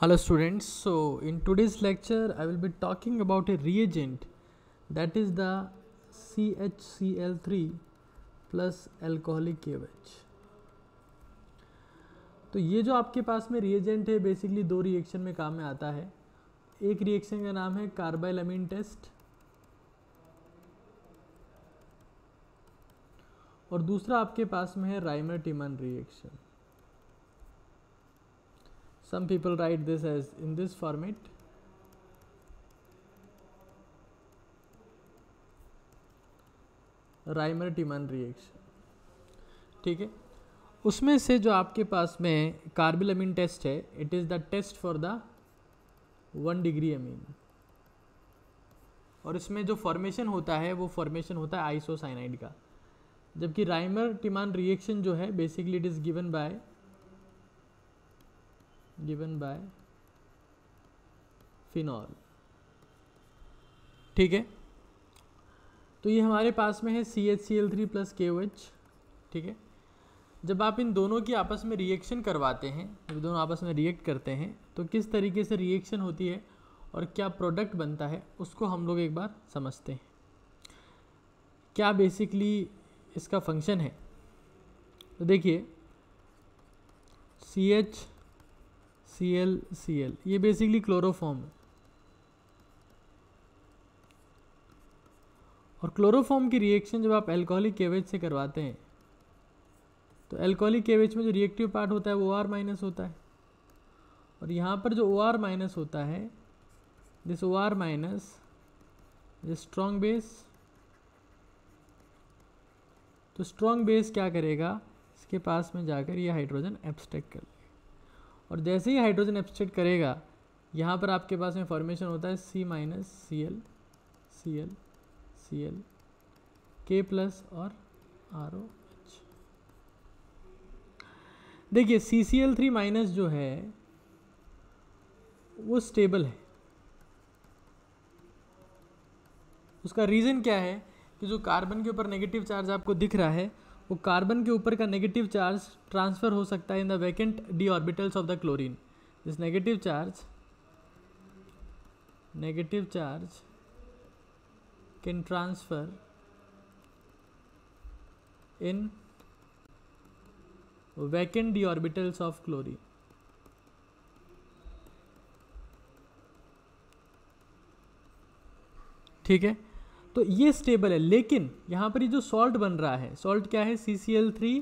hello students so in today's lecture i will be talking about a reagent that is the CHCl3 plus alcoholic KOH तो ये जो आपके पास में reagent है बेसिकली दो रिएक्शन में काम में आता है एक रिएक्शन का नाम है कार्बाइलामीन टेस्ट और दूसरा आपके पास में है Reimer Tiemann reaction some people write this as in this format Reimer Tiemann reaction ठीक है उसमें से जो आपके पास में कार्बिल अमीन टेस्ट है it is the test for the one degree amine और इसमें जो फॉर्मेशन होता है वो फॉर्मेशन होता है आइसोसाइनाइड का जबकि राइमर टिमान रिएक्शन जो है basically it is given by given by phenol ठीक है तो ये हमारे पास में है C H C L three plus K O H ठीक है जब आप इन दोनों की आपस में रिएक्शन करवाते हैं जब दोनों आपस में रिएक्ट करते हैं तो किस तरीके से रिएक्शन होती है और क्या प्रोडक्ट बनता है उसको हम लोग एक बार समझते हैं क्या बेसिकली इसका फंक्शन है तो देखिए C H C L C L ये बेसिकली क्लोरोफॉर्म है और क्लोरोफॉर्म की रिएक्शन जब आप एल्कोहलिक केवेज से करवाते हैं तो एल्कोहलिक केवेज में जो रिएक्टिव पार्ट होता है वो आर माइनस होता है और यहाँ पर जो ओ आर माइनस होता है this O R minus this strong base तो स्ट्रॉन्ग बेस क्या करेगा इसके पास में जाकर ये हाइड्रोजन एब्सट्रैक्ट कर और जैसे ही हाइड्रोजन एब्सट्रेट करेगा यहाँ पर आपके पास में फॉर्मेशन होता है C minus C L C L C L K plus और आर ओ एच देखिए C C L three minus जो है वो स्टेबल है उसका रीज़न क्या है कि जो कार्बन के ऊपर नेगेटिव चार्ज आपको दिख रहा है वो कार्बन के ऊपर का नेगेटिव चार्ज ट्रांसफ़र हो सकता है in the vacant D orbitals of the chlorine this negative charge negative charge can transfer in vacant D orbitals of chlorine ठीक है तो ये स्टेबल है लेकिन यहाँ पर ये जो सॉल्ट बन रहा है सॉल्ट क्या है C C L three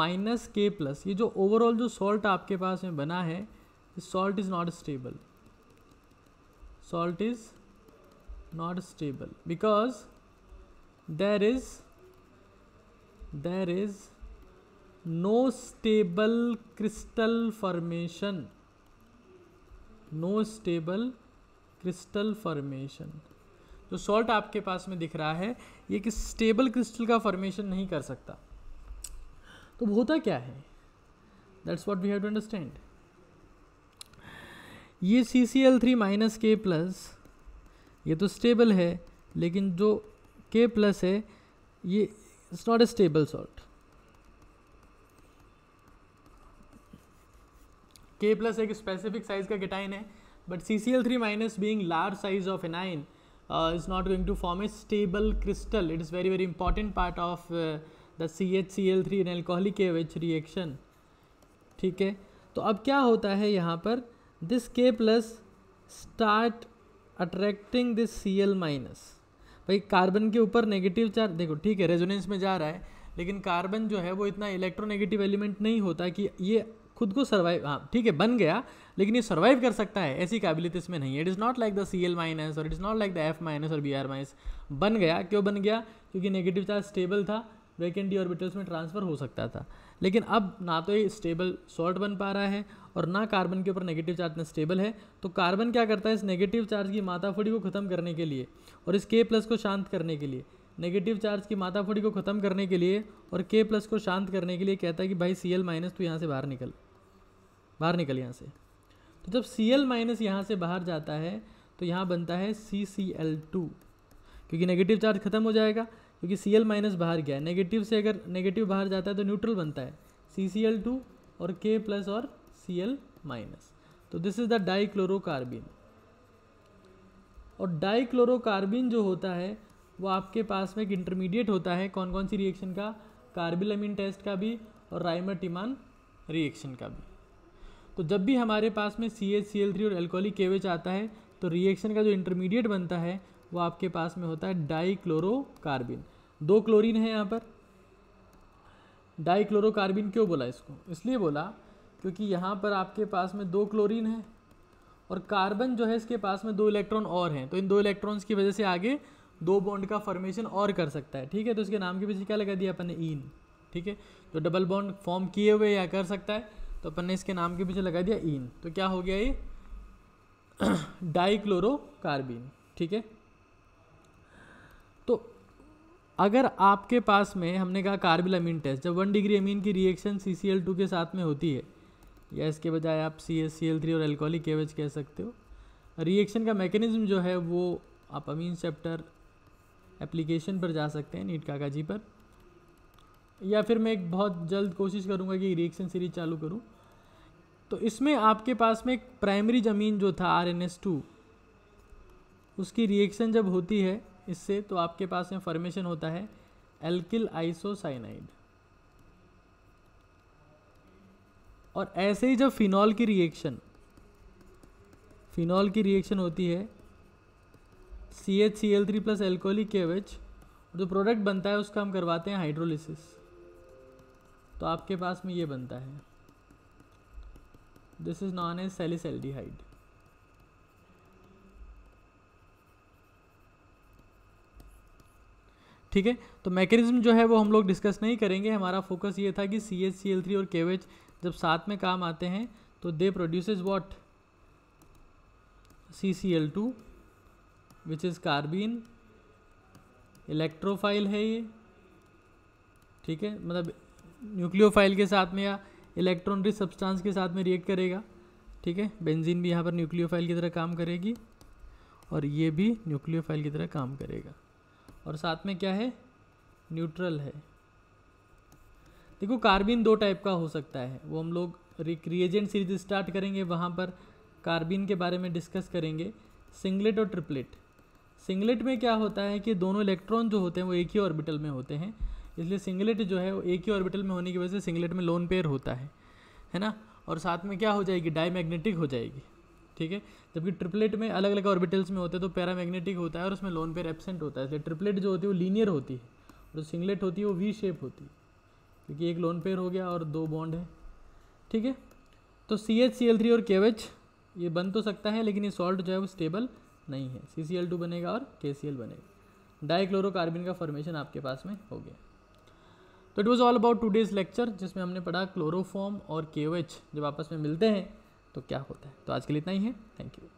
minus K plus ये जो ओवरऑल जो सॉल्ट आपके पास में बना है salt is not stable salt is not stable because there is there is no stable crystal formation no stable crystal formation जो सॉल्ट आपके पास में दिख रहा है ये किस स्टेबल क्रिस्टल का फॉर्मेशन नहीं कर सकता तो होता क्या है that's what we have to understand ये C C L three minus K plus ये तो स्टेबल है लेकिन जो के प्लस है ये it's not a stable salt K plus एक स्पेसिफिक साइज का गिटाइन है but C C L three minus being large size of anion uh, is not going to form a stable crystal. It is very very important part of uh, the CHCl3 in alcoholic AOH reaction. ठीक है तो अब क्या होता है यहाँ पर this K plus start attracting this C L minus भाई कार्बन के ऊपर नेगेटिव चार्ज देखो ठीक है रेजोनेंस में जा रहा है लेकिन कार्बन जो है वो इतना इलेक्ट्रोनेगेटिव एलिमेंट नहीं होता कि ये खुद को सर्वाइव हाँ ठीक है बन गया लेकिन ये सर्वाइव कर सकता है ऐसी काबिलियत इसमें नहीं है it is not like the C L minus और it is not like the F minus और बी आर माइनस बन गया क्यों बन गया क्योंकि नेगेटिव चार्ज स्टेबल था वैकेंट डी ऑर्बिटल्स में ट्रांसफ़र हो सकता था लेकिन अब ना तो ये स्टेबल सॉल्ट बन पा रहा है और ना कार्बन के ऊपर नेगेटिव चार्ज में स्टेबल है तो कार्बन क्या करता है इस नेगेटिव चार्ज की माथाफुटी को ख़त्म करने के लिए और इस के प्लस को शांत करने के लिए नेगेटिव चार्ज की माथाफुटी को ख़त्म करने के लिए और के प्लस को शांत करने के लिए कहता है कि भाई सी एल माइनस तो यहाँ से बाहर निकल बाहर निकल यहाँ से तो जब सी एल माइनस यहाँ से बाहर जाता है तो यहाँ बनता है सी सी एल टू क्योंकि नेगेटिव चार्ज खत्म हो जाएगा क्योंकि सी एल माइनस बाहर गया नेगेटिव से अगर नेगेटिव बाहर जाता है तो न्यूट्रल बनता है सी सी एल टू और के प्लस और सी एल माइनस तो दिस इज़ द डाईक्लोरोबिन और डाईक्लोरोबिन जो होता है वो आपके पास में एक इंटरमीडिएट होता है कौन कौन सी रिएक्शन का कार्बिलमिन टेस्ट का भी और राइमर टिमान रिएक्शन का भी तो जब भी हमारे पास में C H C L three और एल्कोहलिक केवेच आता है तो रिएक्शन का जो इंटरमीडिएट बनता है वो आपके पास में होता है डाईक्लोरोबिन दो क्लोरीन है यहाँ पर डाईक्लोरोबिन क्यों बोला इसको इसलिए बोला क्योंकि यहाँ पर आपके पास में दो क्लोरीन है और कार्बन जो है इसके पास में दो इलेक्ट्रॉन और हैं तो इन दो इलेक्ट्रॉन्स की वजह से आगे दो बॉन्ड का फॉर्मेशन और कर सकता है ठीक है तो इसके नाम के पीछे क्या लगा दिया अपन ने ईन ठीक है तो डबल बॉन्ड फॉर्म किए हुए या कर सकता है तो अपन ने इसके नाम के पीछे लगा दिया इन तो क्या हो गया ये डाइक्लोरोकार्बिन ठीक है तो अगर आपके पास में हमने कहा कार्बिल अमीन टेस्ट जब वन डिग्री अमीन की reaction C C L two के साथ में होती है या इसके बजाय आप C S C L three और एल्कोहलिक केवेज कह सकते हो रिएक्शन का मैकेनिज्म जो है वो आप अमीन चैप्टर एप्लीकेशन पर जा सकते हैं नीट कागाजी पर या फिर मैं एक बहुत जल्द कोशिश करूँगा कि रिएक्शन सीरीज चालू करूँ तो इसमें आपके पास में एक प्राइमरी ज़मीन जो था आर एन एस टू उसकी रिएक्शन जब होती है इससे तो आपके पास में फॉर्मेशन होता है एल्किल आइसोसाइनाइड और ऐसे ही जब फिनॉल की रिएक्शन फिनॉल की रिएक्शन होती है C H C L three plus alcoholic एवच जो प्रोडक्ट बनता है उसका हम करवाते हैं हाइड्रोलिसिस तो आपके पास में ये बनता है this is known as salicylaldehyde ठीक है तो मैकेनिज्म जो है वो हम लोग डिस्कस नहीं करेंगे हमारा फोकस ये था कि C H C L three और केवेज जब साथ में काम आते हैं तो they produce what C C L two which is carbene electrophile है ये ठीक है मतलब न्यूक्लियोफाइल के साथ में या इलेक्ट्रॉन रिच सब्सटेंस के साथ में रिएक्ट करेगा ठीक है बेंजीन भी यहाँ पर न्यूक्लियोफाइल की तरह काम करेगी और ये भी न्यूक्लियोफाइल की तरह काम करेगा और साथ में क्या है न्यूट्रल है देखो कार्बिन दो टाइप का हो सकता है वो हम लोग रिक्रिएजेंट सीरीज स्टार्ट करेंगे वहाँ पर कार्बिन के बारे में डिस्कस करेंगे सिंगलेट और ट्रिपलेट सिंगलेट में क्या होता है कि दोनों इलेक्ट्रॉन जो होते हैं वो एक ही ऑर्बिटल में होते हैं इसलिए सिंगलेट जो है वो एक ही ऑर्बिटल में होने की वजह से सिंगलेट में लोन पेयर होता है है ना और साथ में क्या हो जाएगी मैग्नेटिक हो जाएगी ठीक है जबकि ट्रिपलेट में अलग अलग ऑर्बिटल्स में होते हैं तो पैरामैग्नेटिक होता है और उसमें लोन पेयर एबसेंट होता है इसलिए ट्रिपलेट जो होती है वो लीनियर होती है और जो सिंगलेट होती है वो वी शेप होती है क्योंकि एक लोन पेयर हो गया और दो बॉन्ड है ठीक है तो C H C L three और के ये बन तो सकता है लेकिन ये सॉल्ट जो है वो स्टेबल नहीं है सी सी एल टू बनेगा और के सी एल बनेगा डाइक्लोरोकार्बिन का फॉर्मेशन आपके पास में हो गया तो it was all about two days lecture जिसमें हमने पढ़ा क्लोरोफॉर्म और के जब आपस में मिलते हैं तो क्या होता है तो आज के लिए इतना ही है थैंक यू